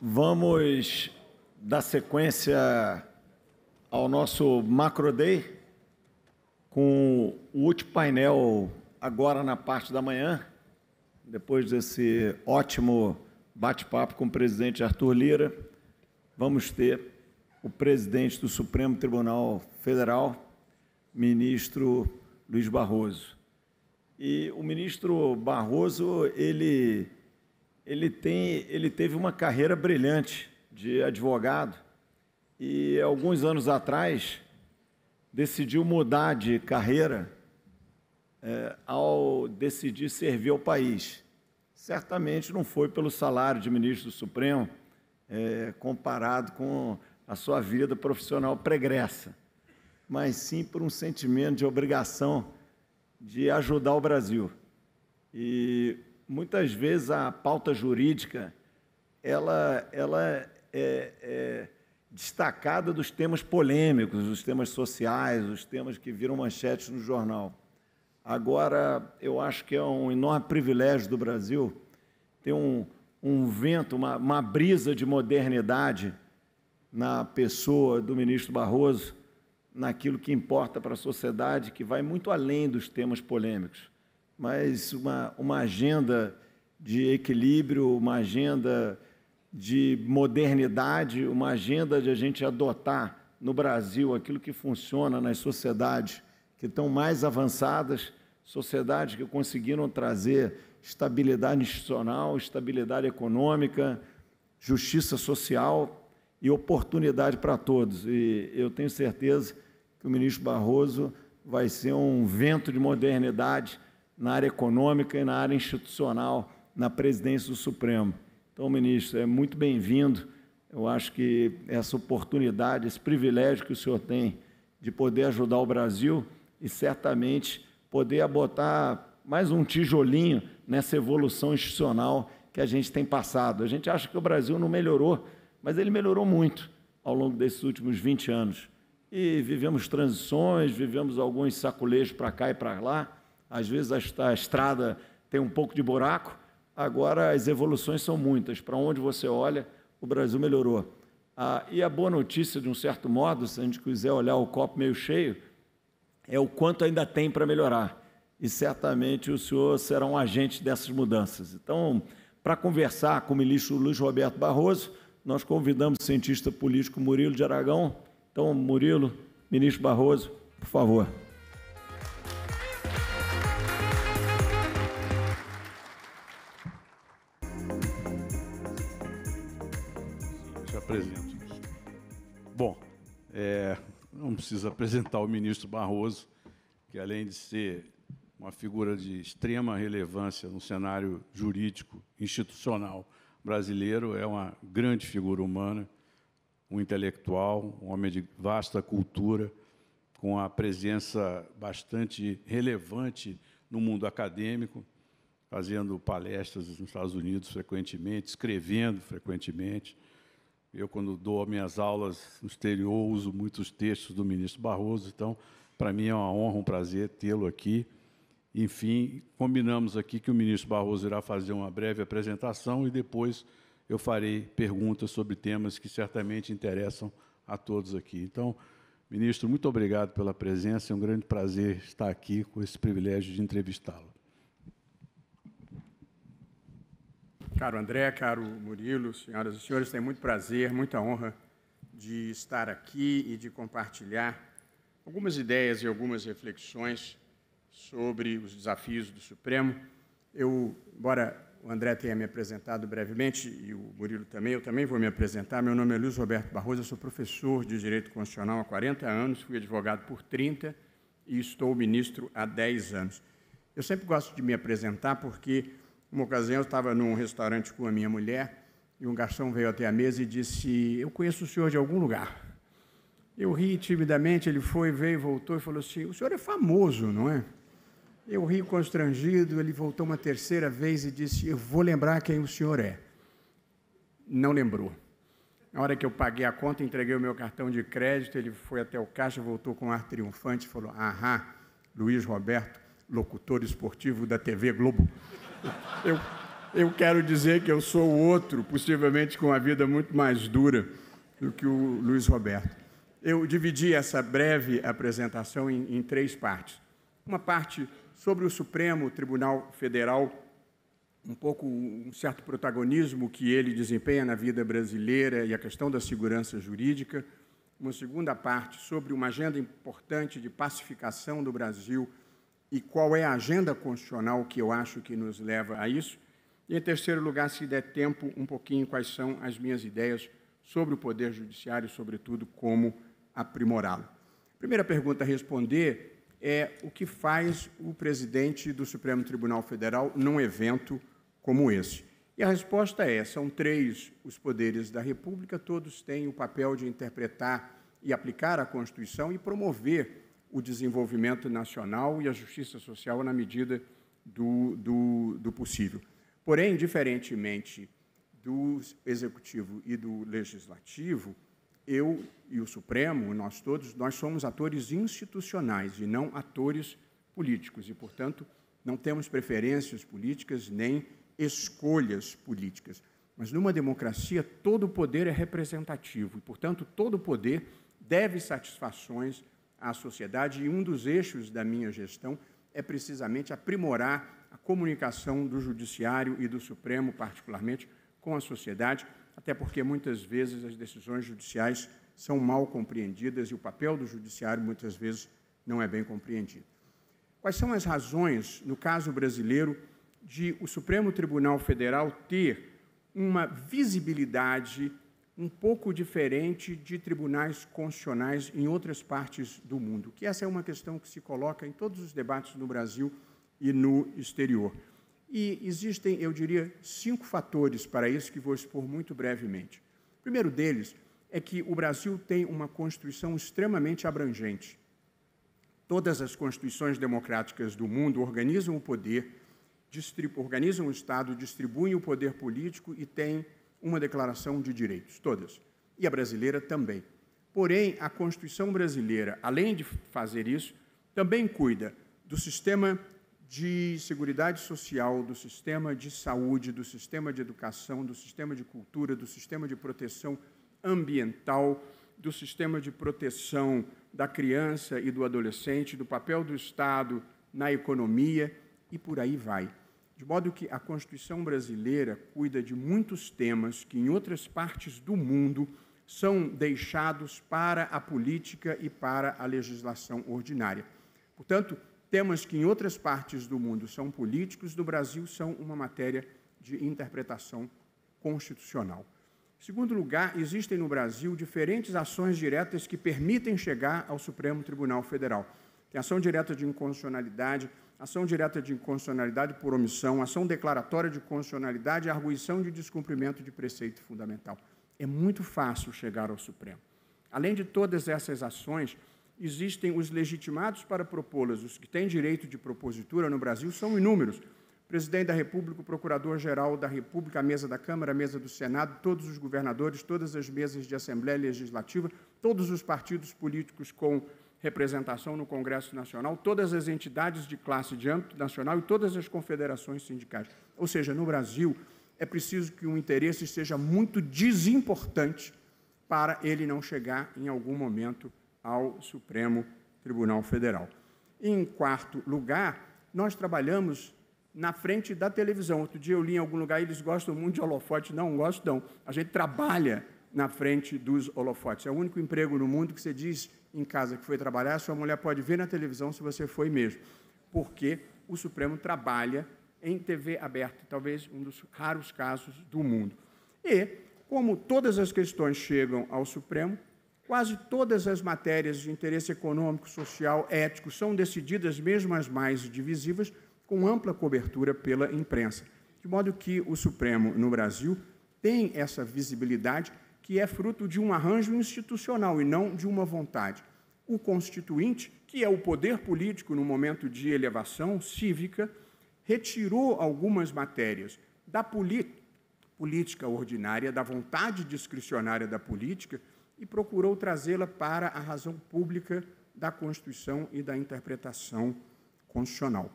Vamos dar sequência ao nosso Macro Day com o último painel agora na parte da manhã, depois desse ótimo bate-papo com o presidente Arthur Lira, vamos ter o presidente do Supremo Tribunal Federal, ministro Luiz Barroso. E o ministro Barroso, ele ele, tem, ele teve uma carreira brilhante de advogado e, alguns anos atrás, decidiu mudar de carreira é, ao decidir servir ao país. Certamente não foi pelo salário de ministro do Supremo, é, comparado com a sua vida profissional pregressa, mas sim por um sentimento de obrigação de ajudar o Brasil. E muitas vezes a pauta jurídica ela, ela é, é destacada dos temas polêmicos, dos temas sociais, dos temas que viram manchetes no jornal. Agora, eu acho que é um enorme privilégio do Brasil ter um, um vento, uma, uma brisa de modernidade na pessoa do ministro Barroso, naquilo que importa para a sociedade, que vai muito além dos temas polêmicos mas uma, uma agenda de equilíbrio, uma agenda de modernidade, uma agenda de a gente adotar no Brasil aquilo que funciona nas sociedades que estão mais avançadas, sociedades que conseguiram trazer estabilidade institucional, estabilidade econômica, justiça social e oportunidade para todos. E eu tenho certeza que o ministro Barroso vai ser um vento de modernidade na área econômica e na área institucional, na presidência do Supremo. Então, ministro, é muito bem-vindo. Eu acho que essa oportunidade, esse privilégio que o senhor tem de poder ajudar o Brasil e certamente poder botar mais um tijolinho nessa evolução institucional que a gente tem passado. A gente acha que o Brasil não melhorou, mas ele melhorou muito ao longo desses últimos 20 anos. E vivemos transições, vivemos alguns sacolejos para cá e para lá, às vezes a, estrada tem um pouco de buraco, agora as evoluções são muitas. Para onde você olha, o Brasil melhorou. Ah, e a boa notícia, de um certo modo, se a gente quiser olhar o copo meio cheio, é o quanto ainda tem para melhorar. E certamente o senhor será um agente dessas mudanças. Então, para conversar com o ministro Luiz Roberto Barroso, nós convidamos o cientista político Murilo de Aragão. Então, Murilo, ministro Barroso, por favor. preciso apresentar o ministro Barroso, que além de ser uma figura de extrema relevância no cenário jurídico institucional brasileiro, é uma grande figura humana, um intelectual, um homem de vasta cultura, com a presença bastante relevante no mundo acadêmico, fazendo palestras nos Estados Unidos frequentemente, escrevendo frequentemente eu, quando dou minhas aulas no exterior, uso muitos textos do ministro Barroso, então, para mim é uma honra, um prazer tê-lo aqui. Enfim, combinamos aqui que o ministro Barroso irá fazer uma breve apresentação e depois eu farei perguntas sobre temas que certamente interessam a todos aqui. Então, ministro, muito obrigado pela presença, é um grande prazer estar aqui com esse privilégio de entrevistá-lo. Caro André, caro Murilo, senhoras e senhores, tem muito prazer, muita honra de estar aqui e de compartilhar algumas ideias e algumas reflexões sobre os desafios do Supremo. Eu, embora o André tenha me apresentado brevemente e o Murilo também, eu também vou me apresentar. Meu nome é Luiz Roberto Barroso, eu sou professor de Direito Constitucional há 40 anos, fui advogado por 30 e estou ministro há 10 anos. Eu sempre gosto de me apresentar porque uma ocasião eu estava num restaurante com a minha mulher e um garçom veio até a mesa e disse: Eu conheço o senhor de algum lugar. Eu ri timidamente, ele foi, veio, voltou e falou assim: O senhor é famoso, não é? Eu ri constrangido, ele voltou uma terceira vez e disse: Eu vou lembrar quem o senhor é. Não lembrou. Na hora que eu paguei a conta, entreguei o meu cartão de crédito, ele foi até o caixa, voltou com um ar triunfante e falou: Ahá, Luiz Roberto, locutor esportivo da TV Globo. Eu, eu quero dizer que eu sou outro, possivelmente com a vida muito mais dura do que o Luiz Roberto. Eu dividi essa breve apresentação em, em três partes. Uma parte sobre o Supremo Tribunal Federal, um pouco um certo protagonismo que ele desempenha na vida brasileira e a questão da segurança jurídica. Uma segunda parte sobre uma agenda importante de pacificação do Brasil e qual é a agenda constitucional que eu acho que nos leva a isso. E, em terceiro lugar, se der tempo, um pouquinho quais são as minhas ideias sobre o Poder Judiciário, sobretudo como aprimorá-lo. A primeira pergunta a responder é o que faz o presidente do Supremo Tribunal Federal num evento como esse. E a resposta é: são três os poderes da República, todos têm o papel de interpretar e aplicar a Constituição e promover o desenvolvimento nacional e a justiça social na medida do, do, do possível. Porém, diferentemente do executivo e do legislativo, eu e o Supremo, nós todos, nós somos atores institucionais e não atores políticos e, portanto, não temos preferências políticas nem escolhas políticas. Mas numa democracia todo poder é representativo e, portanto, todo poder deve satisfações à sociedade, e um dos eixos da minha gestão é precisamente aprimorar a comunicação do Judiciário e do Supremo, particularmente, com a sociedade, até porque muitas vezes as decisões judiciais são mal compreendidas e o papel do Judiciário muitas vezes não é bem compreendido. Quais são as razões, no caso brasileiro, de o Supremo Tribunal Federal ter uma visibilidade um pouco diferente de tribunais constitucionais em outras partes do mundo, que essa é uma questão que se coloca em todos os debates no Brasil e no exterior. E existem, eu diria, cinco fatores para isso que vou expor muito brevemente. O primeiro deles é que o Brasil tem uma Constituição extremamente abrangente. Todas as constituições democráticas do mundo organizam o poder, organizam o Estado, distribuem o poder político e têm uma declaração de direitos, todas, e a brasileira também. Porém, a Constituição brasileira, além de fazer isso, também cuida do sistema de seguridade social, do sistema de saúde, do sistema de educação, do sistema de cultura, do sistema de proteção ambiental, do sistema de proteção da criança e do adolescente, do papel do Estado na economia e por aí vai. De modo que a Constituição brasileira cuida de muitos temas que em outras partes do mundo são deixados para a política e para a legislação ordinária. Portanto, temas que em outras partes do mundo são políticos, no Brasil são uma matéria de interpretação constitucional. Em segundo lugar, existem no Brasil diferentes ações diretas que permitem chegar ao Supremo Tribunal Federal. Tem ação direta de inconstitucionalidade, ação direta de inconstitucionalidade por omissão, ação declaratória de inconstitucionalidade, e arguição de descumprimento de preceito fundamental. É muito fácil chegar ao Supremo. Além de todas essas ações, existem os legitimados para propô-las. Os que têm direito de propositura no Brasil são inúmeros. Presidente da República, Procurador-Geral da República, a mesa da Câmara, a mesa do Senado, todos os governadores, todas as mesas de Assembleia Legislativa, todos os partidos políticos com representação no Congresso Nacional, todas as entidades de classe de âmbito nacional e todas as confederações sindicais. Ou seja, no Brasil, é preciso que o interesse seja muito desimportante para ele não chegar, em algum momento, ao Supremo Tribunal Federal. Em quarto lugar, nós trabalhamos na frente da televisão. Outro dia eu li em algum lugar, eles gostam muito de holofote. Não, gostam. A gente trabalha na frente dos holofotes. É o único emprego no mundo que você diz em casa que foi trabalhar, sua mulher pode ver na televisão se você foi mesmo, porque o Supremo trabalha em TV aberta, talvez um dos raros casos do mundo. E, como todas as questões chegam ao Supremo, quase todas as matérias de interesse econômico, social, ético são decididas, mesmo as mais divisivas, com ampla cobertura pela imprensa. De modo que o Supremo no Brasil tem essa visibilidade que é fruto de um arranjo institucional e não de uma vontade. O Constituinte, que é o poder político no momento de elevação cívica, retirou algumas matérias da política ordinária, da vontade discricionária da política, e procurou trazê-la para a razão pública da Constituição e da interpretação constitucional.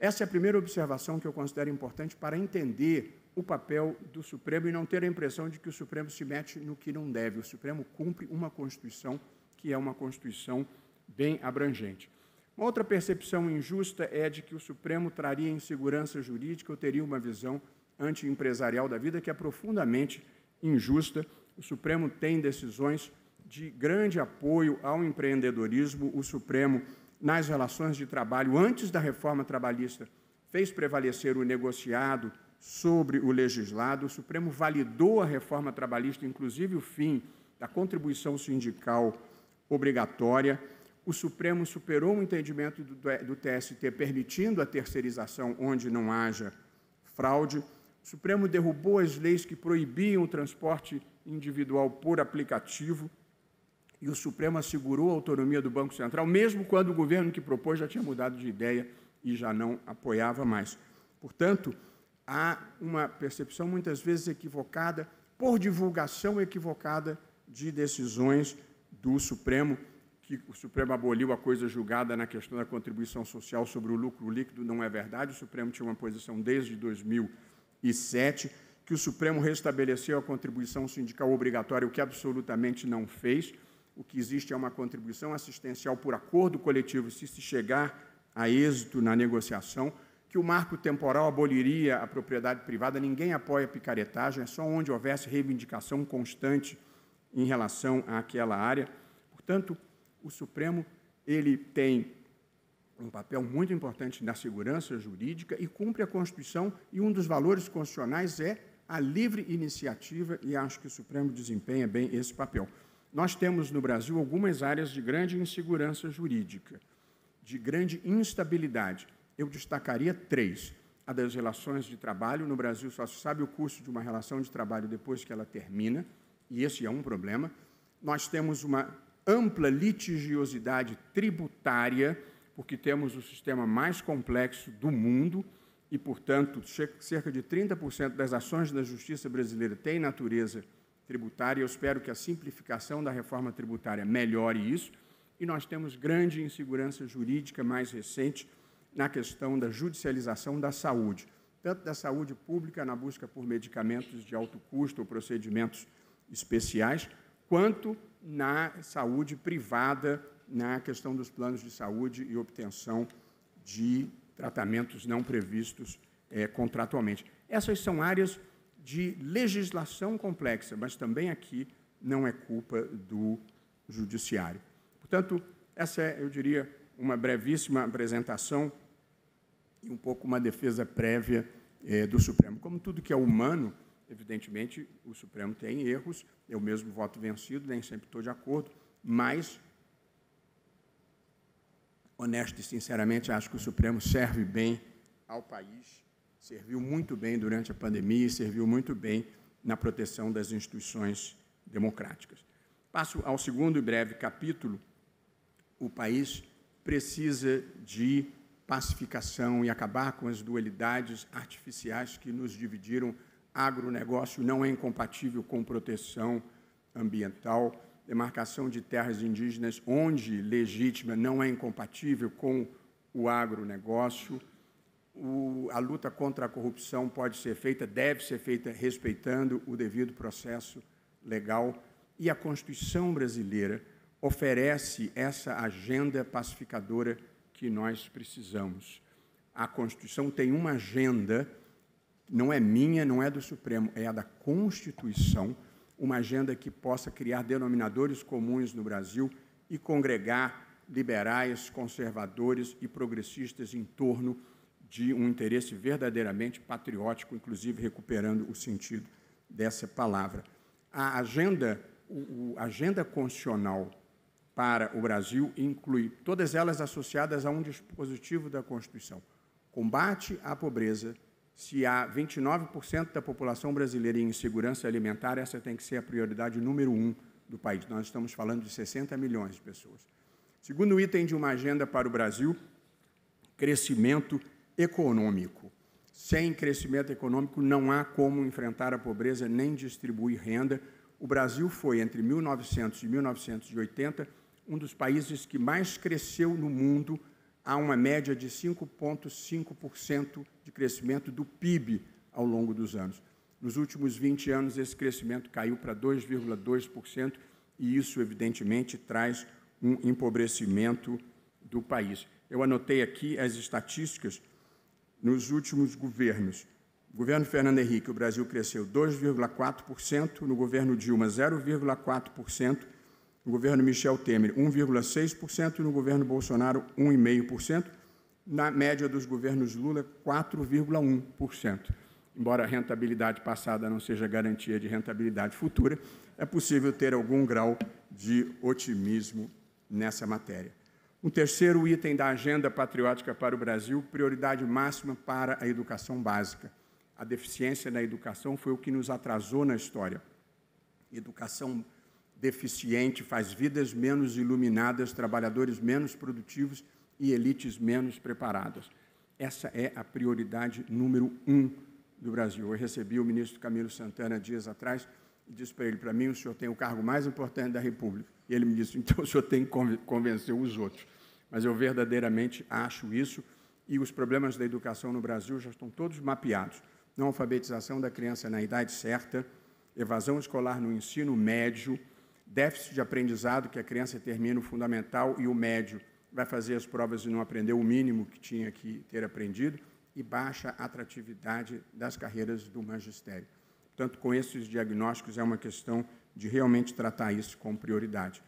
Essa é a primeira observação que eu considero importante para entender o papel do Supremo e não ter a impressão de que o Supremo se mete no que não deve. O Supremo cumpre uma Constituição que é uma Constituição bem abrangente. Uma outra percepção injusta é de que o Supremo traria insegurança jurídica ou teria uma visão antiempresarial da vida que é profundamente injusta. O Supremo tem decisões de grande apoio ao empreendedorismo. O Supremo, nas relações de trabalho, antes da reforma trabalhista, fez prevalecer o negociado sobre o legislado, o Supremo validou a reforma trabalhista, inclusive o fim da contribuição sindical obrigatória. O Supremo superou o entendimento do, do TST, permitindo a terceirização onde não haja fraude. O Supremo derrubou as leis que proibiam o transporte individual por aplicativo. E o Supremo assegurou a autonomia do Banco Central, mesmo quando o governo que propôs já tinha mudado de ideia e já não apoiava mais. Portanto, há uma percepção muitas vezes equivocada, por divulgação equivocada de decisões do Supremo, que o Supremo aboliu a coisa julgada na questão da contribuição social sobre o lucro líquido, não é verdade. O Supremo tinha uma posição desde 2007, que o Supremo restabeleceu a contribuição sindical obrigatória, o que absolutamente não fez. O que existe é uma contribuição assistencial por acordo coletivo, se se chegar a êxito na negociação, que o marco temporal aboliria a propriedade privada, ninguém apoia a picaretagem, é só onde houvesse reivindicação constante em relação àquela área. Portanto, o Supremo ele tem um papel muito importante na segurança jurídica e cumpre a Constituição, e um dos valores constitucionais é a livre iniciativa, e acho que o Supremo desempenha bem esse papel. Nós temos no Brasil algumas áreas de grande insegurança jurídica, de grande instabilidade eu destacaria três. A das relações de trabalho. No Brasil, só se sabe o custo de uma relação de trabalho depois que ela termina, e esse é um problema. Nós temos uma ampla litigiosidade tributária, porque temos o sistema mais complexo do mundo e, portanto, cerca de 30% das ações da justiça brasileira têm natureza tributária. Eu espero que a simplificação da reforma tributária melhore isso. E nós temos grande insegurança jurídica mais recente na questão da judicialização da saúde, tanto da saúde pública na busca por medicamentos de alto custo ou procedimentos especiais, quanto na saúde privada, na questão dos planos de saúde e obtenção de tratamentos não previstos é, contratualmente. Essas são áreas de legislação complexa, mas também aqui não é culpa do judiciário. Portanto, essa é, eu diria, uma brevíssima apresentação e um pouco uma defesa prévia eh, do Supremo. Como tudo que é humano, evidentemente, o Supremo tem erros, eu é mesmo voto vencido, nem sempre estou de acordo, mas, honesto e sinceramente, acho que o Supremo serve bem ao país, serviu muito bem durante a pandemia e serviu muito bem na proteção das instituições democráticas. Passo ao segundo e breve capítulo. O país precisa de pacificação e acabar com as dualidades artificiais que nos dividiram. Agronegócio não é incompatível com proteção ambiental, demarcação de terras indígenas onde legítima não é incompatível com o agronegócio. O, a luta contra a corrupção pode ser feita, deve ser feita respeitando o devido processo legal e a Constituição brasileira oferece essa agenda pacificadora que nós precisamos. A Constituição tem uma agenda, não é minha, não é do Supremo, é a da Constituição, uma agenda que possa criar denominadores comuns no Brasil e congregar liberais, conservadores e progressistas em torno de um interesse verdadeiramente patriótico, inclusive recuperando o sentido dessa palavra. A agenda, o, o agenda constitucional para o Brasil inclui todas elas associadas a um dispositivo da Constituição. Combate à pobreza. Se há 29% da população brasileira em insegurança alimentar, essa tem que ser a prioridade número um do país. Nós estamos falando de 60 milhões de pessoas. Segundo item de uma agenda para o Brasil, crescimento econômico. Sem crescimento econômico, não há como enfrentar a pobreza nem distribuir renda. O Brasil foi, entre 1900 e 1980, um dos países que mais cresceu no mundo, há uma média de 5,5% de crescimento do PIB ao longo dos anos. Nos últimos 20 anos, esse crescimento caiu para 2,2%, e isso, evidentemente, traz um empobrecimento do país. Eu anotei aqui as estatísticas nos últimos governos. Governo Fernando Henrique, o Brasil cresceu 2,4%, no governo Dilma, 0,4%, no governo Michel Temer 1,6% e no governo Bolsonaro 1,5%, na média dos governos Lula 4,1%. Embora a rentabilidade passada não seja garantia de rentabilidade futura, é possível ter algum grau de otimismo nessa matéria. Um terceiro item da Agenda Patriótica para o Brasil, prioridade máxima para a educação básica. A deficiência na educação foi o que nos atrasou na história. Educação deficiente, faz vidas menos iluminadas, trabalhadores menos produtivos e elites menos preparadas. Essa é a prioridade número um do Brasil. Eu recebi o ministro Camilo Santana dias atrás e disse para ele: para mim, o senhor tem o cargo mais importante da República. E ele me disse: então o senhor tem que convencer os outros. Mas eu verdadeiramente acho isso e os problemas da educação no Brasil já estão todos mapeados. Não alfabetização da criança na idade certa, evasão escolar no ensino médio, déficit de aprendizado, que a criança termina o fundamental e o médio, vai fazer as provas e não aprendeu o mínimo que tinha que ter aprendido, e baixa atratividade das carreiras do magistério. Portanto, com esses diagnósticos, é uma questão de realmente tratar isso com prioridade.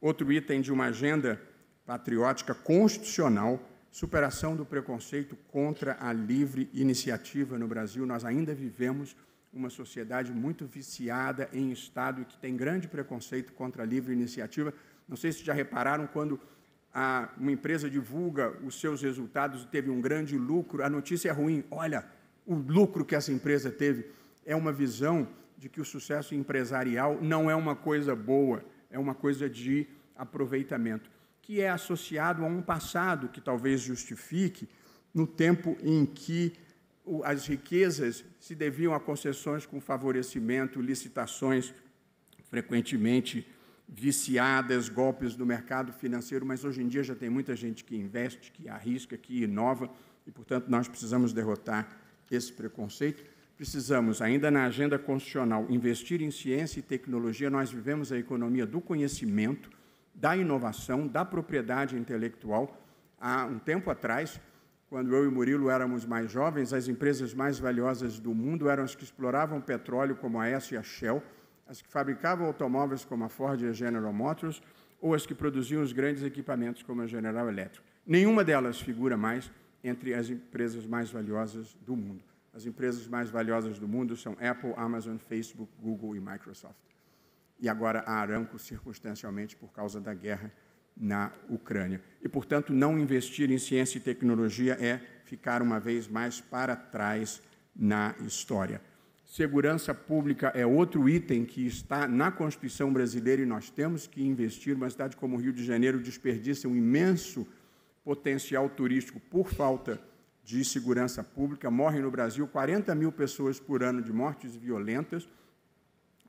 Outro item de uma agenda patriótica constitucional, superação do preconceito contra a livre iniciativa no Brasil. Nós ainda vivemos uma sociedade muito viciada em Estado e que tem grande preconceito contra a livre iniciativa. Não sei se já repararam quando a, uma empresa divulga os seus resultados e teve um grande lucro, a notícia é ruim. Olha, o lucro que essa empresa teve é uma visão de que o sucesso empresarial não é uma coisa boa, é uma coisa de aproveitamento, que é associado a um passado que talvez justifique no tempo em que as riquezas se deviam a concessões com favorecimento, licitações frequentemente viciadas, golpes do mercado financeiro, mas hoje em dia já tem muita gente que investe, que arrisca, que inova, e, portanto, nós precisamos derrotar esse preconceito. Precisamos, ainda na agenda constitucional, investir em ciência e tecnologia. Nós vivemos a economia do conhecimento, da inovação, da propriedade intelectual. Há um tempo atrás, quando eu e Murilo éramos mais jovens, as empresas mais valiosas do mundo eram as que exploravam petróleo, como a S e a Shell, as que fabricavam automóveis, como a Ford e a General Motors, ou as que produziam os grandes equipamentos, como a General Electric. Nenhuma delas figura mais entre as empresas mais valiosas do mundo. As empresas mais valiosas do mundo são Apple, Amazon, Facebook, Google e Microsoft. E agora a Aramco, circunstancialmente, por causa da guerra na Ucrânia. E, portanto, não investir em ciência e tecnologia é ficar uma vez mais para trás na história. Segurança pública é outro item que está na Constituição brasileira e nós temos que investir. Uma cidade como o Rio de Janeiro desperdiça um imenso potencial turístico por falta de segurança pública. Morrem no Brasil 40 mil pessoas por ano de mortes violentas.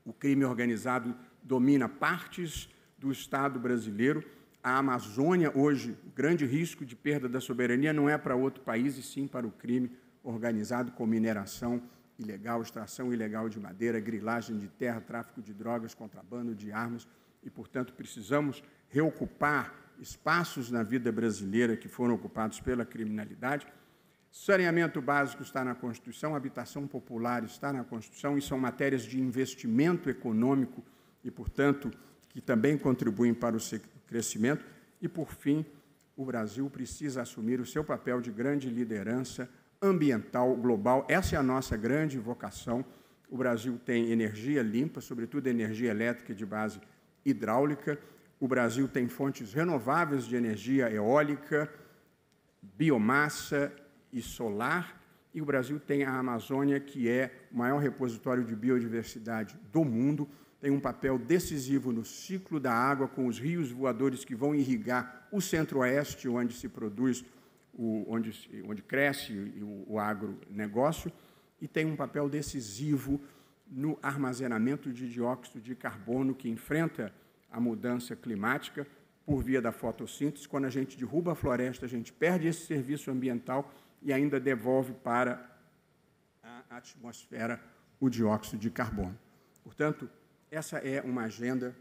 O crime organizado domina partes do Estado brasileiro a Amazônia hoje, o grande risco de perda da soberania não é para outro país, e sim para o crime organizado com mineração ilegal, extração ilegal de madeira, grilagem de terra, tráfico de drogas, contrabando de armas, e, portanto, precisamos reocupar espaços na vida brasileira que foram ocupados pela criminalidade. Saneamento básico está na Constituição, habitação popular está na Constituição, e são matérias de investimento econômico e, portanto, que também contribuem para o crescimento. E, por fim, o Brasil precisa assumir o seu papel de grande liderança ambiental global. Essa é a nossa grande vocação. O Brasil tem energia limpa, sobretudo energia elétrica de base hidráulica. O Brasil tem fontes renováveis de energia eólica, biomassa e solar. E o Brasil tem a Amazônia, que é o maior repositório de biodiversidade do mundo tem um papel decisivo no ciclo da água com os rios voadores que vão irrigar o centro-oeste, onde se produz, o, onde, onde cresce o, o agronegócio, e tem um papel decisivo no armazenamento de dióxido de carbono que enfrenta a mudança climática por via da fotossíntese. Quando a gente derruba a floresta, a gente perde esse serviço ambiental e ainda devolve para a atmosfera o dióxido de carbono. Portanto, essa é uma agenda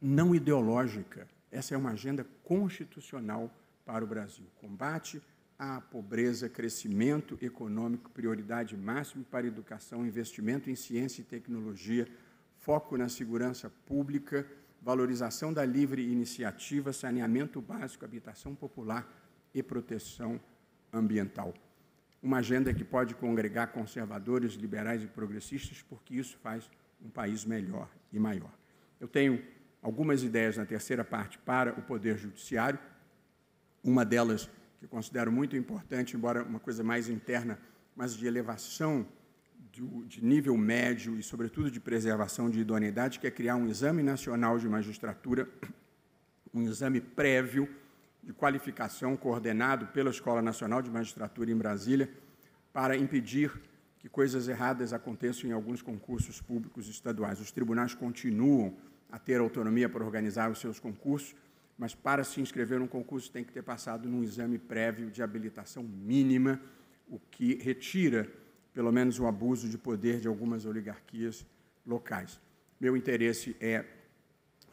não ideológica, essa é uma agenda constitucional para o Brasil. Combate à pobreza, crescimento econômico, prioridade máxima para educação, investimento em ciência e tecnologia, foco na segurança pública, valorização da livre iniciativa, saneamento básico, habitação popular e proteção ambiental uma agenda que pode congregar conservadores, liberais e progressistas, porque isso faz um país melhor e maior. Eu tenho algumas ideias na terceira parte para o Poder Judiciário, uma delas que eu considero muito importante, embora uma coisa mais interna, mas de elevação do, de nível médio e, sobretudo, de preservação de idoneidade, que é criar um exame nacional de magistratura, um exame prévio de qualificação coordenado pela Escola Nacional de Magistratura em Brasília para impedir que coisas erradas aconteçam em alguns concursos públicos estaduais. Os tribunais continuam a ter autonomia para organizar os seus concursos, mas para se inscrever num concurso tem que ter passado num exame prévio de habilitação mínima, o que retira pelo menos o abuso de poder de algumas oligarquias locais. Meu interesse é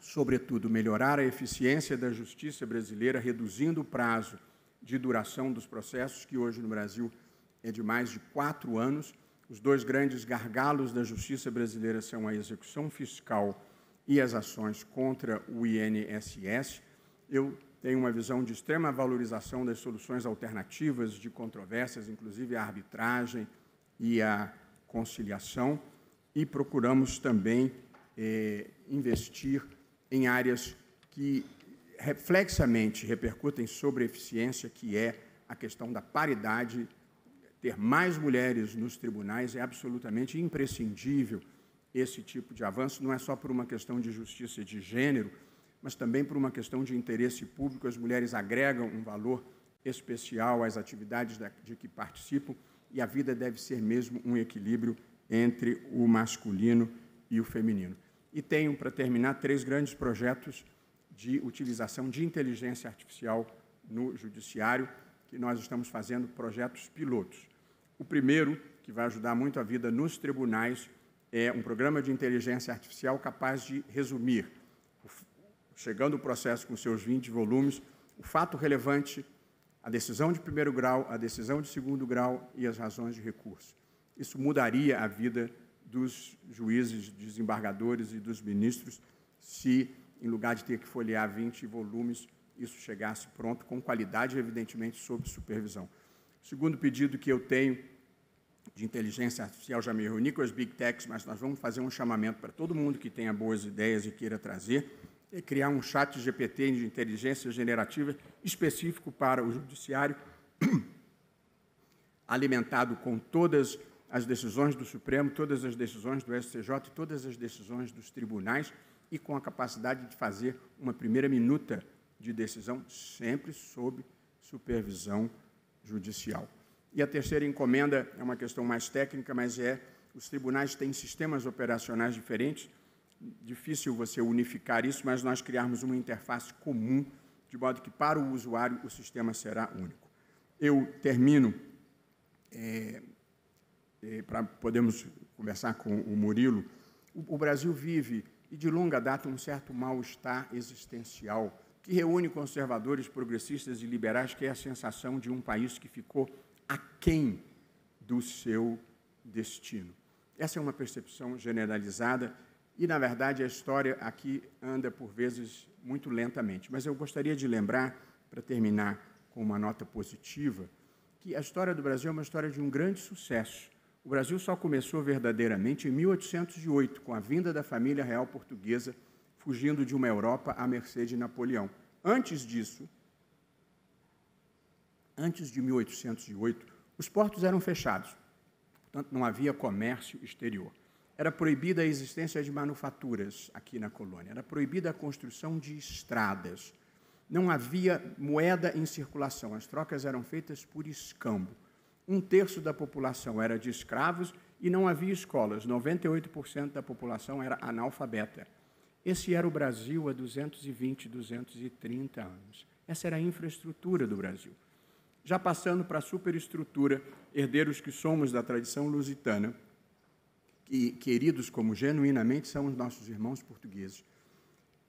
sobretudo, melhorar a eficiência da justiça brasileira, reduzindo o prazo de duração dos processos, que hoje no Brasil é de mais de quatro anos. Os dois grandes gargalos da justiça brasileira são a execução fiscal e as ações contra o INSS. Eu tenho uma visão de extrema valorização das soluções alternativas de controvérsias, inclusive a arbitragem e a conciliação, e procuramos também eh, investir em áreas que reflexamente repercutem sobre a eficiência, que é a questão da paridade. Ter mais mulheres nos tribunais é absolutamente imprescindível esse tipo de avanço, não é só por uma questão de justiça de gênero, mas também por uma questão de interesse público. As mulheres agregam um valor especial às atividades de que participam e a vida deve ser mesmo um equilíbrio entre o masculino e o feminino e tenho, para terminar, três grandes projetos de utilização de inteligência artificial no judiciário, que nós estamos fazendo projetos pilotos. O primeiro, que vai ajudar muito a vida nos tribunais, é um programa de inteligência artificial capaz de resumir, chegando o processo com seus 20 volumes, o fato relevante, a decisão de primeiro grau, a decisão de segundo grau e as razões de recurso. Isso mudaria a vida dos juízes, desembargadores e dos ministros, se em lugar de ter que folhear 20 volumes, isso chegasse pronto, com qualidade, evidentemente, sob supervisão. Segundo pedido que eu tenho de inteligência artificial, já me reuni com as big techs, mas nós vamos fazer um chamamento para todo mundo que tenha boas ideias e queira trazer, é criar um chat GPT de inteligência generativa específico para o judiciário, alimentado com todas as as decisões do Supremo, todas as decisões do STJ, todas as decisões dos tribunais e com a capacidade de fazer uma primeira minuta de decisão, sempre sob supervisão judicial. E a terceira encomenda é uma questão mais técnica, mas é: os tribunais têm sistemas operacionais diferentes, difícil você unificar isso, mas nós criarmos uma interface comum, de modo que para o usuário o sistema será único. Eu termino. É, para podermos conversar com o Murilo, o, o Brasil vive, e de longa data, um certo mal-estar existencial que reúne conservadores, progressistas e liberais, que é a sensação de um país que ficou aquém do seu destino. Essa é uma percepção generalizada e, na verdade, a história aqui anda, por vezes, muito lentamente. Mas eu gostaria de lembrar, para terminar com uma nota positiva, que a história do Brasil é uma história de um grande sucesso o Brasil só começou verdadeiramente em 1808, com a vinda da família real portuguesa fugindo de uma Europa à mercê de Napoleão. Antes disso, antes de 1808, os portos eram fechados, portanto, não havia comércio exterior. Era proibida a existência de manufaturas aqui na colônia, era proibida a construção de estradas, não havia moeda em circulação, as trocas eram feitas por escambo um terço da população era de escravos e não havia escolas, 98% da população era analfabeta. Esse era o Brasil há 220, 230 anos. Essa era a infraestrutura do Brasil. Já passando para a superestrutura, herdeiros que somos da tradição lusitana, e queridos como genuinamente são os nossos irmãos portugueses,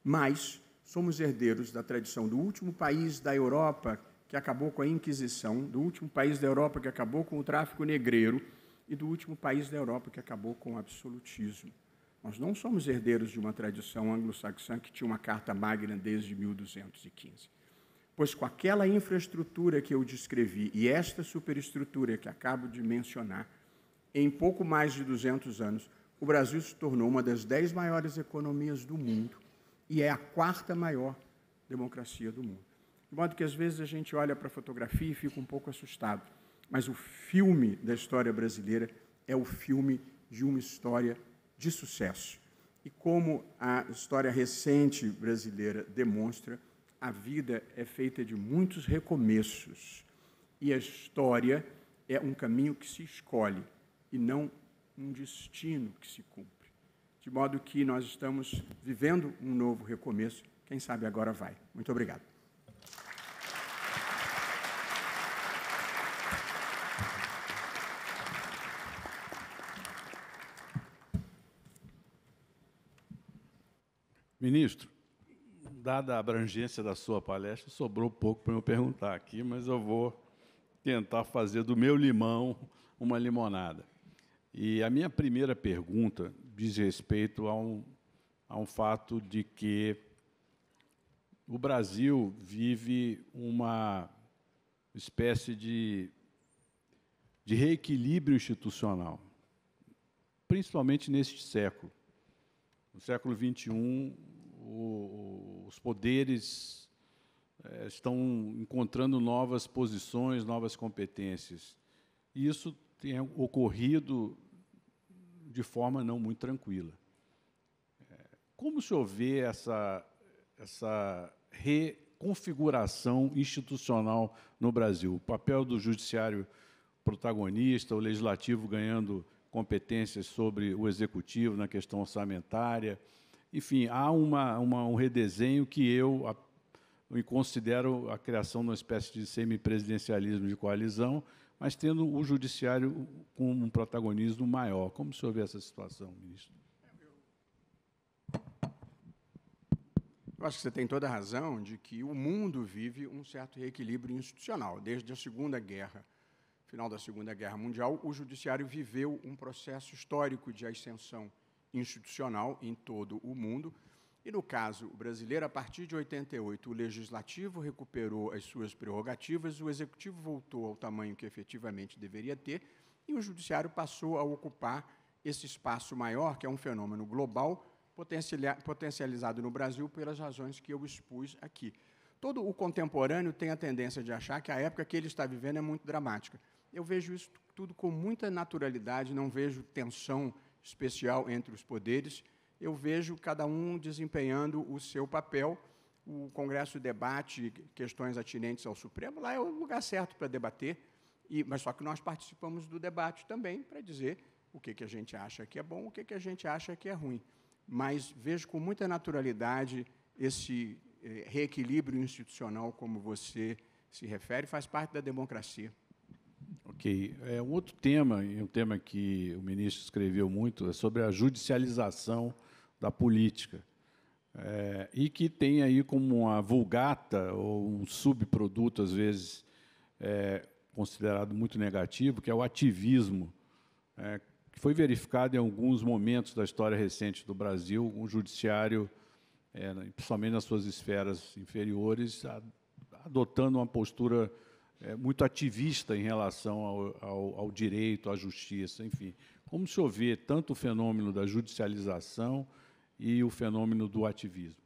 mas somos herdeiros da tradição do último país da Europa que acabou com a Inquisição, do último país da Europa que acabou com o tráfico negreiro e do último país da Europa que acabou com o absolutismo. Nós não somos herdeiros de uma tradição anglo-saxã que tinha uma carta magna desde 1215. Pois com aquela infraestrutura que eu descrevi e esta superestrutura que acabo de mencionar, em pouco mais de 200 anos, o Brasil se tornou uma das dez maiores economias do mundo e é a quarta maior democracia do mundo. De modo que às vezes a gente olha para a fotografia e fica um pouco assustado. Mas o filme da história brasileira é o filme de uma história de sucesso. E como a história recente brasileira demonstra, a vida é feita de muitos recomeços. E a história é um caminho que se escolhe e não um destino que se cumpre. De modo que nós estamos vivendo um novo recomeço. Quem sabe agora vai. Muito obrigado. Ministro, dada a abrangência da sua palestra, sobrou pouco para eu perguntar aqui, mas eu vou tentar fazer do meu limão uma limonada. E a minha primeira pergunta diz respeito a um, a um fato de que o Brasil vive uma espécie de, de reequilíbrio institucional, principalmente neste século. No século XXI, o, os poderes é, estão encontrando novas posições, novas competências. E isso tem ocorrido de forma não muito tranquila. É, como o senhor vê essa, essa reconfiguração institucional no Brasil? O papel do judiciário protagonista, o legislativo ganhando competências sobre o executivo na questão orçamentária, enfim, há uma, uma, um redesenho que eu a, considero a criação de uma espécie de semipresidencialismo de coalizão, mas tendo o judiciário com um protagonismo maior. Como o senhor vê essa situação, ministro? Eu acho que você tem toda a razão de que o mundo vive um certo reequilíbrio institucional. Desde a Segunda Guerra, final da Segunda Guerra Mundial, o judiciário viveu um processo histórico de ascensão institucional em todo o mundo. E, no caso brasileiro, a partir de 88, o legislativo recuperou as suas prerrogativas, o executivo voltou ao tamanho que efetivamente deveria ter e o judiciário passou a ocupar esse espaço maior, que é um fenômeno global, potencializado no Brasil pelas razões que eu expus aqui. Todo o contemporâneo tem a tendência de achar que a época que ele está vivendo é muito dramática. Eu vejo isso tudo com muita naturalidade, não vejo tensão especial entre os poderes, eu vejo cada um desempenhando o seu papel. O Congresso debate questões atinentes ao Supremo, lá é o lugar certo para debater, e, mas só que nós participamos do debate também para dizer o que, que a gente acha que é bom, o que, que a gente acha que é ruim. Mas vejo com muita naturalidade esse eh, reequilíbrio institucional, como você se refere, faz parte da democracia. Ok. É um outro tema, e um tema que o ministro escreveu muito, é sobre a judicialização da política. É, e que tem aí como uma vulgata ou um subproduto, às vezes, é, considerado muito negativo, que é o ativismo, é, que foi verificado em alguns momentos da história recente do Brasil, um judiciário, é, principalmente nas suas esferas inferiores, adotando uma postura é, muito ativista em relação ao, ao, ao, direito, à justiça, enfim. Como o senhor vê tanto o fenômeno da judicialização e o fenômeno do ativismo?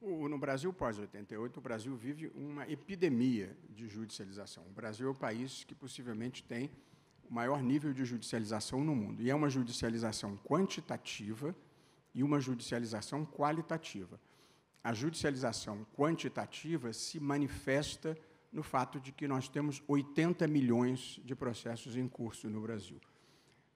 no Brasil, pós-88, o Brasil vive uma epidemia de judicialização. O Brasil é o país que possivelmente tem o maior nível de judicialização no mundo. E é uma judicialização quantitativa e uma judicialização qualitativa. A judicialização quantitativa se manifesta no fato de que nós temos 80 milhões de processos em curso no Brasil.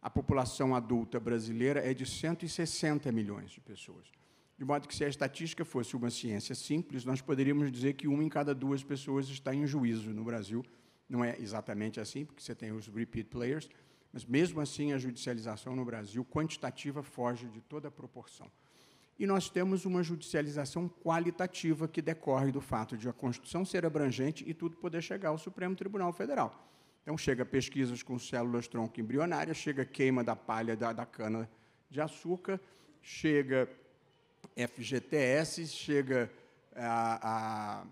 A população adulta brasileira é de 160 milhões de pessoas. De modo que, se a estatística fosse uma ciência simples, nós poderíamos dizer que uma em cada duas pessoas está em juízo no Brasil. Não é exatamente assim, porque você tem os repeat players, mas mesmo assim a judicialização no Brasil quantitativa foge de toda proporção e nós temos uma judicialização qualitativa que decorre do fato de a Constituição ser abrangente e tudo poder chegar ao Supremo Tribunal Federal. Então, chega pesquisas com células tronco embrionárias, chega queima da palha da, da cana de açúcar, chega FGTS, chega a, a,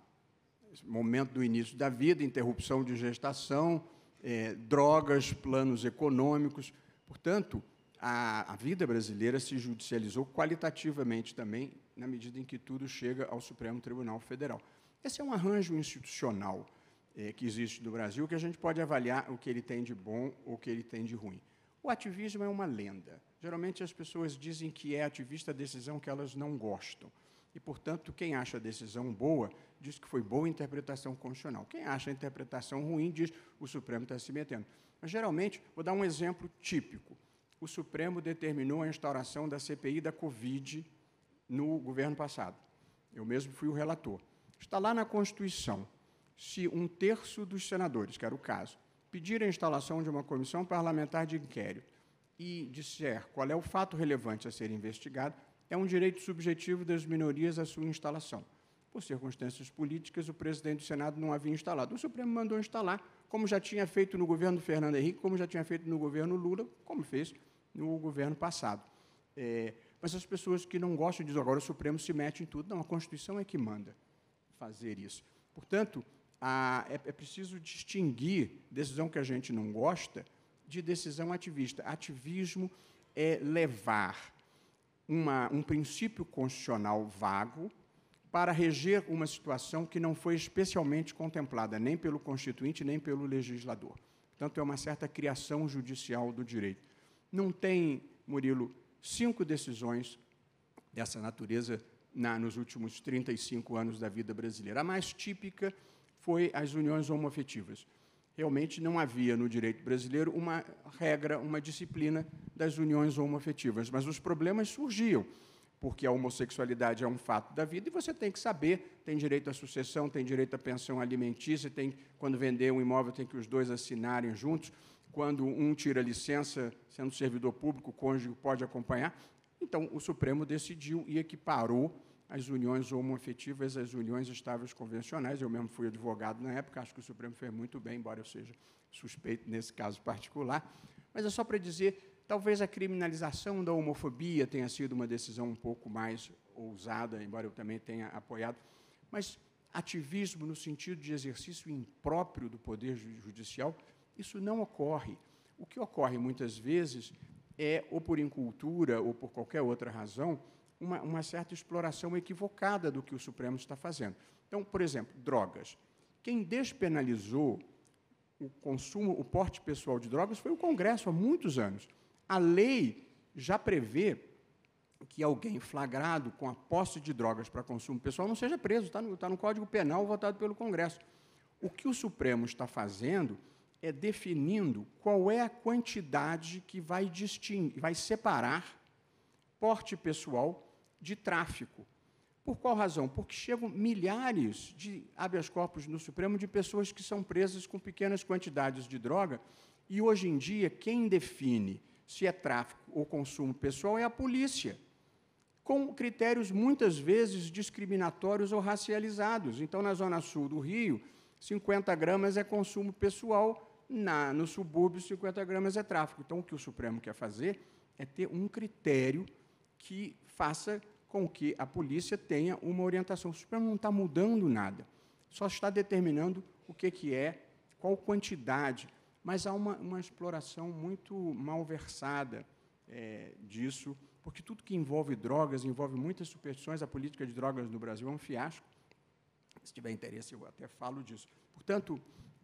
momento do início da vida, interrupção de gestação, eh, drogas, planos econômicos. Portanto, a, a, vida brasileira se judicializou qualitativamente também, na medida em que tudo chega ao Supremo Tribunal Federal. Esse é um arranjo institucional é, que existe no Brasil, que a gente pode avaliar o que ele tem de bom ou o que ele tem de ruim. O ativismo é uma lenda. Geralmente as pessoas dizem que é ativista a decisão que elas não gostam. E, portanto, quem acha a decisão boa diz que foi boa interpretação constitucional. Quem acha a interpretação ruim diz que o Supremo está se metendo. Mas, geralmente, vou dar um exemplo típico o Supremo determinou a instauração da CPI da Covid no governo passado. Eu mesmo fui o relator. Está lá na Constituição. Se um terço dos senadores, que era o caso, pedir a instalação de uma comissão parlamentar de inquérito e disser qual é o fato relevante a ser investigado, é um direito subjetivo das minorias à sua instalação. Por circunstâncias políticas, o presidente do Senado não havia instalado. O Supremo mandou instalar, como já tinha feito no governo Fernando Henrique, como já tinha feito no governo Lula, como fez no governo passado. É, mas as pessoas que não gostam dizem agora o Supremo se mete em tudo. Não, a Constituição é que manda fazer isso. Portanto, a, é, é preciso distinguir decisão que a gente não gosta de decisão ativista. Ativismo é levar uma, um princípio constitucional vago para reger uma situação que não foi especialmente contemplada nem pelo Constituinte nem pelo legislador. Portanto, é uma certa criação judicial do direito. Não tem, Murilo, cinco decisões dessa natureza na, nos últimos 35 anos da vida brasileira. A mais típica foi as uniões homoafetivas. Realmente não havia no direito brasileiro uma regra, uma disciplina das uniões homoafetivas, mas os problemas surgiam, porque a homossexualidade é um fato da vida e você tem que saber, tem direito à sucessão, tem direito à pensão alimentícia, tem quando vender um imóvel tem que os dois assinarem juntos quando um tira licença, sendo servidor público, o cônjuge pode acompanhar. Então, o Supremo decidiu e equiparou as uniões homoafetivas às uniões estáveis convencionais. Eu mesmo fui advogado na época, acho que o Supremo fez muito bem, embora eu seja suspeito nesse caso particular. Mas é só para dizer, talvez a criminalização da homofobia tenha sido uma decisão um pouco mais ousada, embora eu também tenha apoiado. Mas ativismo no sentido de exercício impróprio do poder judicial isso não ocorre. O que ocorre muitas vezes é, ou por incultura ou por qualquer outra razão, uma, uma certa exploração equivocada do que o Supremo está fazendo. Então, por exemplo, drogas. Quem despenalizou o consumo, o porte pessoal de drogas foi o Congresso há muitos anos. A lei já prevê que alguém flagrado com a posse de drogas para consumo pessoal não seja preso, está no, tá no Código Penal votado pelo Congresso. O que o Supremo está fazendo é definindo qual é a quantidade que vai, distinguir, vai separar porte pessoal de tráfico. Por qual razão? Porque chegam milhares de habeas corpus no Supremo de pessoas que são presas com pequenas quantidades de droga e, hoje em dia, quem define se é tráfico ou consumo pessoal é a polícia, com critérios muitas vezes discriminatórios ou racializados. Então, na Zona Sul do Rio, 50 gramas é consumo pessoal, na, no subúrbio, 50 gramas é tráfico. Então, o que o Supremo quer fazer é ter um critério que faça com que a polícia tenha uma orientação. O Supremo não está mudando nada, só está determinando o que, que é, qual quantidade. Mas há uma, uma exploração muito malversada é, disso, porque tudo que envolve drogas, envolve muitas superstições. A política de drogas no Brasil é um fiasco. Se tiver interesse, eu até falo disso. Portanto,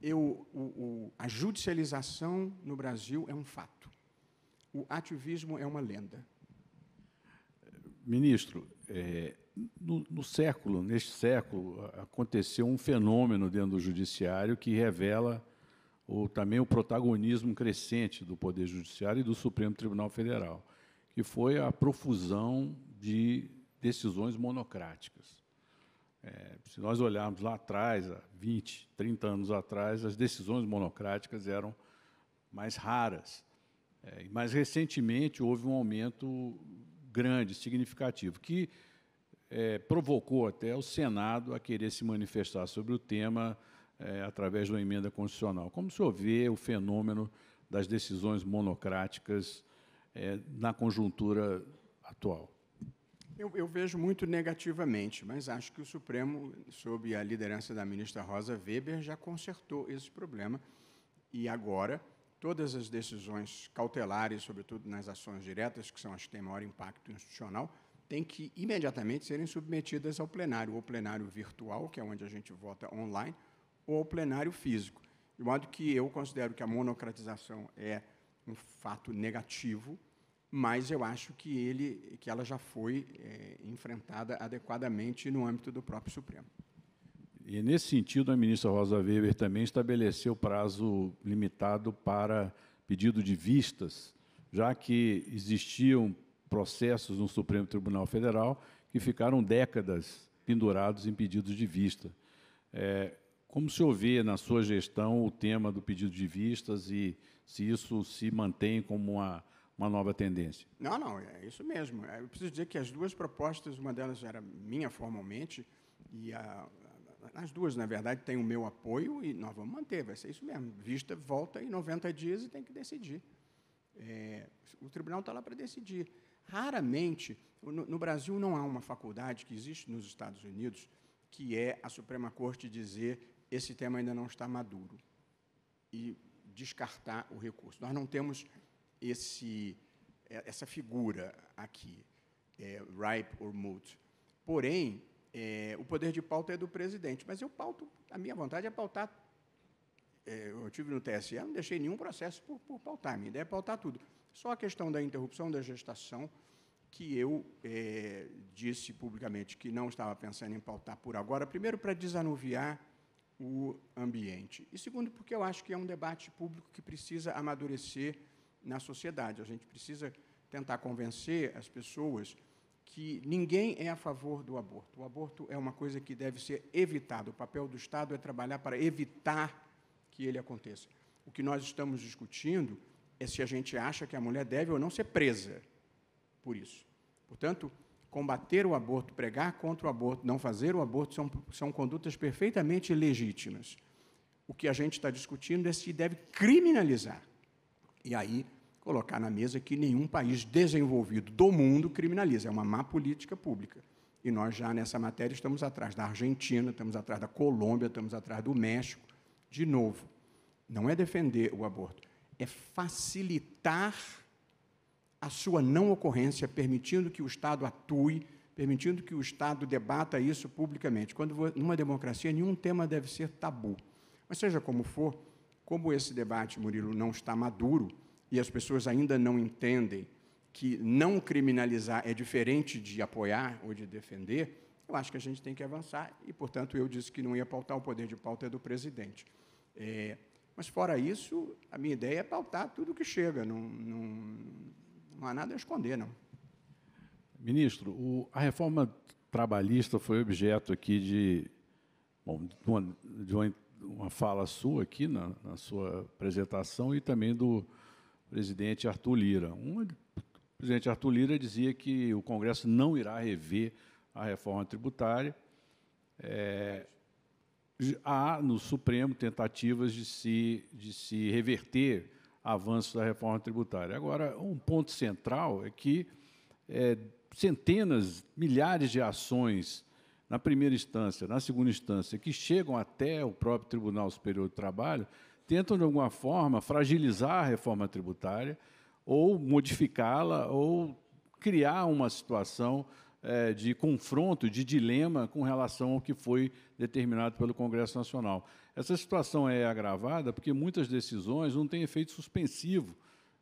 eu, o, o, a judicialização no Brasil é um fato. O ativismo é uma lenda. Ministro, é, no, no, século, neste século, aconteceu um fenômeno dentro do judiciário que revela o, também o protagonismo crescente do Poder Judiciário e do Supremo Tribunal Federal, que foi a profusão de decisões monocráticas. É, se nós olharmos lá atrás, há 20, 30 anos atrás, as decisões monocráticas eram mais raras. É, mas, recentemente, houve um aumento grande, significativo, que é, provocou até o Senado a querer se manifestar sobre o tema é, através de uma emenda constitucional. Como o senhor vê o fenômeno das decisões monocráticas é, na conjuntura atual? Eu, eu, vejo muito negativamente, mas acho que o Supremo, sob a liderança da ministra Rosa Weber, já consertou esse problema. E agora, todas as decisões cautelares, sobretudo nas ações diretas, que são as que têm maior impacto institucional, têm que imediatamente serem submetidas ao plenário, ou plenário virtual, que é onde a gente vota online, ou ao plenário físico. De modo que eu considero que a monocratização é um fato negativo, mas eu acho que ele, que ela já foi é, enfrentada adequadamente no âmbito do próprio Supremo. E nesse sentido, a ministra Rosa Weber também estabeleceu prazo limitado para pedido de vistas, já que existiam processos no Supremo Tribunal Federal que ficaram décadas pendurados em pedidos de vista. É, como se vê na sua gestão o tema do pedido de vistas e se isso se mantém como uma uma nova tendência. Não, não, é isso mesmo. É, eu preciso dizer que as duas propostas, uma delas era minha formalmente, e a, as duas, na verdade, têm o meu apoio e nós vamos manter, vai ser isso mesmo. Vista volta em 90 dias e tem que decidir. É, o tribunal está lá para decidir. Raramente, no, no, Brasil não há uma faculdade que existe nos Estados Unidos que é a Suprema Corte dizer esse tema ainda não está maduro e descartar o recurso. Nós não temos esse, é, essa figura aqui, é, ripe or moot. Porém, é, o poder de pauta é do presidente, mas eu pauto, a minha vontade é pautar. É, eu tive no TSE, não deixei nenhum processo por, por pautar, minha ideia é pautar tudo. Só a questão da interrupção da gestação, que eu é, disse publicamente que não estava pensando em pautar por agora, primeiro, para desanuviar o ambiente, e segundo, porque eu acho que é um debate público que precisa amadurecer na sociedade. A gente precisa tentar convencer as pessoas que ninguém é a favor do aborto. O aborto é uma coisa que deve ser evitada. O papel do Estado é trabalhar para evitar que ele aconteça. O que nós estamos discutindo é se a gente acha que a mulher deve ou não ser presa por isso. Portanto, combater o aborto, pregar contra o aborto, não fazer o aborto são, são condutas perfeitamente legítimas. O que a gente está discutindo é se deve criminalizar. E aí colocar na mesa que nenhum país desenvolvido do mundo criminaliza. É uma má política pública. E nós já nessa matéria estamos atrás da Argentina, estamos atrás da Colômbia, estamos atrás do México. De novo, não é defender o aborto, é facilitar a sua não ocorrência, permitindo que o Estado atue, permitindo que o Estado debata isso publicamente. Quando numa democracia nenhum tema deve ser tabu. Mas seja como for, como esse debate, Murilo, não está maduro, e as pessoas ainda não entendem que não criminalizar é diferente de apoiar ou de defender, eu acho que a gente tem que avançar. E, portanto, eu disse que não ia pautar, o poder de pauta é do presidente. É, mas, fora isso, a minha ideia é pautar tudo que chega, não, não, não há nada a esconder, não. Ministro, o, a reforma trabalhista foi objeto aqui de, bom, de, uma, de uma, uma, fala sua aqui na, na sua apresentação e também do, presidente Arthur Lira. Um, o presidente Arthur Lira dizia que o Congresso não irá rever a reforma tributária. É, há no Supremo tentativas de se, de se reverter avanços da reforma tributária. Agora, um ponto central é que é, centenas, milhares de ações na primeira instância, na segunda instância, que chegam até o próprio Tribunal Superior do Trabalho, tentam, de alguma forma, fragilizar a reforma tributária ou modificá-la ou criar uma situação é, de confronto, de dilema com relação ao que foi determinado pelo Congresso Nacional. Essa situação é agravada porque muitas decisões não têm efeito suspensivo.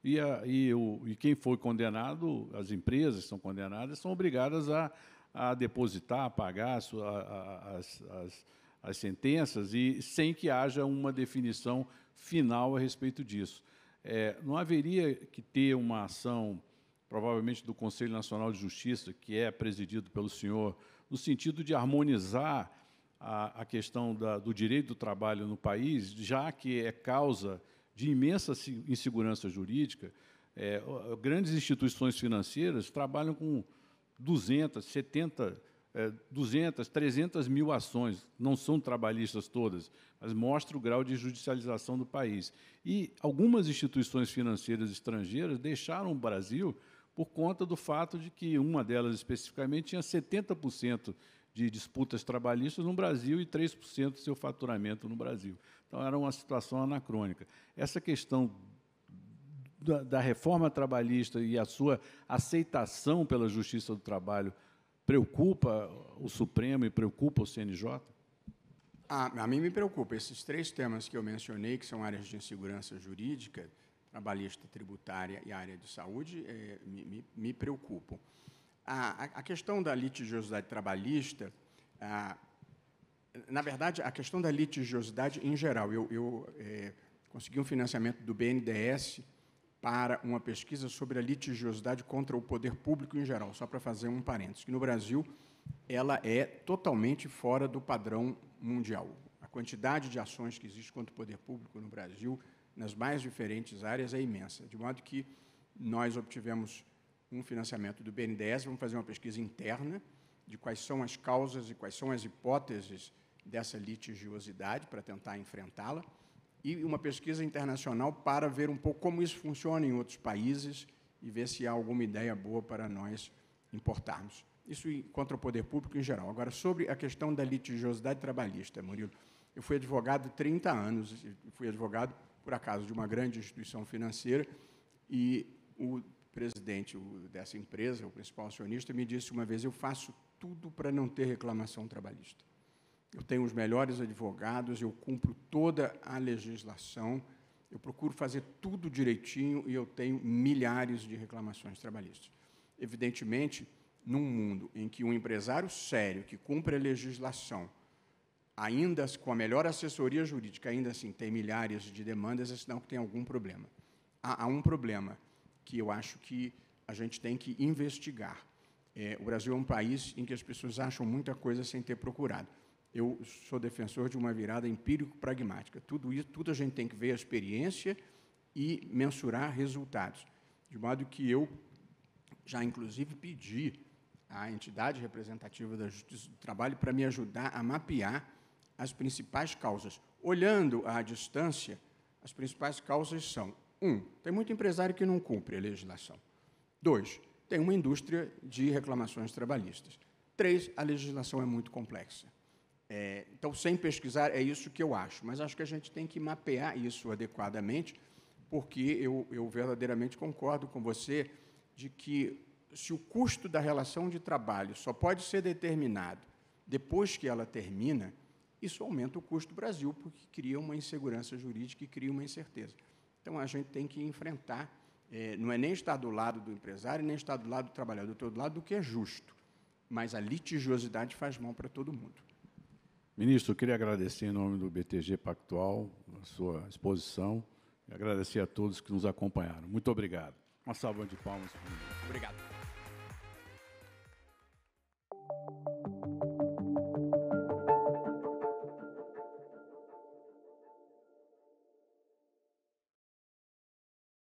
E, a, e, o, e quem foi condenado, as empresas que são condenadas, são obrigadas a, a depositar, a pagar as, as, as as sentenças e sem que haja uma definição final a respeito disso. É, não haveria que ter uma ação, provavelmente do Conselho Nacional de Justiça, que é presidido pelo senhor, no sentido de harmonizar a, a questão da, do direito do trabalho no país, já que é causa de imensa insegurança jurídica. É, grandes instituições financeiras trabalham com 270 setenta 200, é, 300 mil ações, não são trabalhistas todas, mas mostra o grau de judicialização do país. E algumas instituições financeiras estrangeiras deixaram o Brasil por conta do fato de que uma delas especificamente tinha 70% de disputas trabalhistas no Brasil e 3% do seu faturamento no Brasil. Então, era uma situação anacrônica. Essa questão da, da reforma trabalhista e a sua aceitação pela justiça do trabalho preocupa o Supremo e preocupa o CNJ? A, ah, a mim me preocupa. Esses três temas que eu mencionei, que são áreas de insegurança jurídica, trabalhista, tributária e área de saúde, é, me, me, me, preocupam. A, a, questão da litigiosidade trabalhista, a, na verdade, a questão da litigiosidade em geral. Eu, eu é, consegui um financiamento do BNDES para uma pesquisa sobre a litigiosidade contra o poder público em geral, só para fazer um parênteses, que no Brasil ela é totalmente fora do padrão mundial. A quantidade de ações que existe contra o poder público no Brasil, nas mais diferentes áreas, é imensa, de modo que nós obtivemos um financiamento do BNDES, vamos fazer uma pesquisa interna de quais são as causas e quais são as hipóteses dessa litigiosidade para tentar enfrentá-la e uma pesquisa internacional para ver um pouco como isso funciona em outros países e ver se há alguma ideia boa para nós importarmos. Isso contra o poder público em geral. Agora, sobre a questão da litigiosidade trabalhista, Murilo, eu fui advogado 30 anos, fui advogado, por acaso, de uma grande instituição financeira, e o presidente dessa empresa, o principal acionista, me disse uma vez: eu faço tudo para não ter reclamação trabalhista eu tenho os melhores advogados, eu cumpro toda a legislação, eu procuro fazer tudo direitinho e eu tenho milhares de reclamações trabalhistas. Evidentemente, num mundo em que um empresário sério que cumpre a legislação, ainda com a melhor assessoria jurídica, ainda assim tem milhares de demandas, é sinal que tem algum problema. Há, há um problema que eu acho que a gente tem que investigar. É, o Brasil é um país em que as pessoas acham muita coisa sem ter procurado. Eu sou defensor de uma virada empírico-pragmática. Tudo isso, tudo a gente tem que ver a experiência e mensurar resultados. De modo que eu já, inclusive, pedi à entidade representativa da Justiça do Trabalho para me ajudar a mapear as principais causas. Olhando à distância, as principais causas são: um, tem muito empresário que não cumpre a legislação. Dois, tem uma indústria de reclamações trabalhistas. Três, a legislação é muito complexa. É, então, sem pesquisar, é isso que eu acho. Mas acho que a gente tem que mapear isso adequadamente, porque eu, eu verdadeiramente concordo com você de que se o custo da relação de trabalho só pode ser determinado depois que ela termina, isso aumenta o custo do Brasil, porque cria uma insegurança jurídica e cria uma incerteza. Então, a gente tem que enfrentar, é, não é nem estar do lado do empresário, nem estar do lado do trabalhador, estou do lado do que é justo. Mas a litigiosidade faz mal para todo mundo. Ministro, eu queria agradecer em nome do BTG Pactual a sua exposição e agradecer a todos que nos acompanharam. Muito obrigado. Uma salva de palmas. Obrigado.